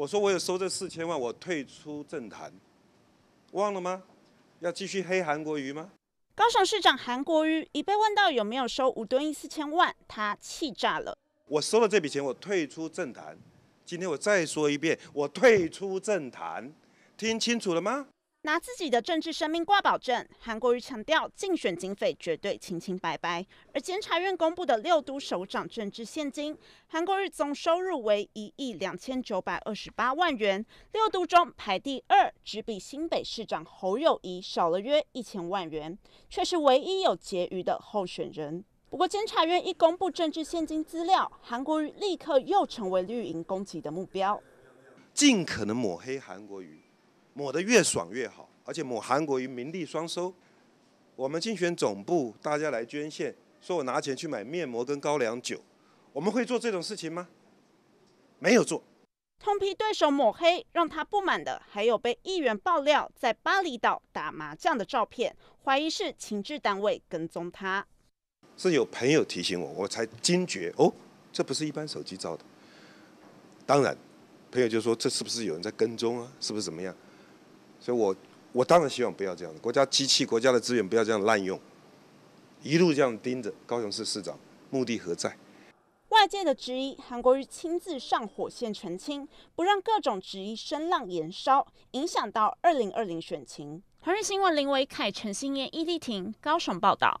我说我有收这四千万，我退出政坛，忘了吗？要继续黑韩国瑜吗？高雄市长韩国瑜已被问到有没有收五吨银四千万，他气炸了。我收了这笔钱，我退出政坛。今天我再说一遍，我退出政坛，听清楚了吗？拿自己的政治生命挂保证，韩国瑜强调竞选经费绝对清清白白。而监察院公布的六都首长政治现金，韩国瑜总收入为一亿两千九百二十八万元，六都中排第二，只比新北市长侯友谊少了约一千万元，却是唯一有结余的候选人。不过监察院一公布政治现金资料，韩国瑜立刻又成为绿营攻击的目标，尽可能抹黑韩国瑜。抹得越爽越好，而且抹韩国人名利双收。我们竞选总部，大家来捐献，说我拿钱去买面膜跟高粱酒，我们会做这种事情吗？没有做。痛批对手抹黑，让他不满的还有被议员爆料在巴厘岛打麻将的照片，怀疑是情治单位跟踪他。是有朋友提醒我，我才惊觉哦，这不是一般手机照的。当然，朋友就说这是不是有人在跟踪啊？是不是怎么样？所以我我当然希望不要这样子，国家机器、国家的资源不要这样滥用，一路这样盯着高雄市市长，目的何在？外界的质疑，韩国瑜亲自上火线澄清，不让各种质疑声浪延烧，影响到二零二零选情。华日新闻林维凯、陈新燕、易立婷、高雄报道。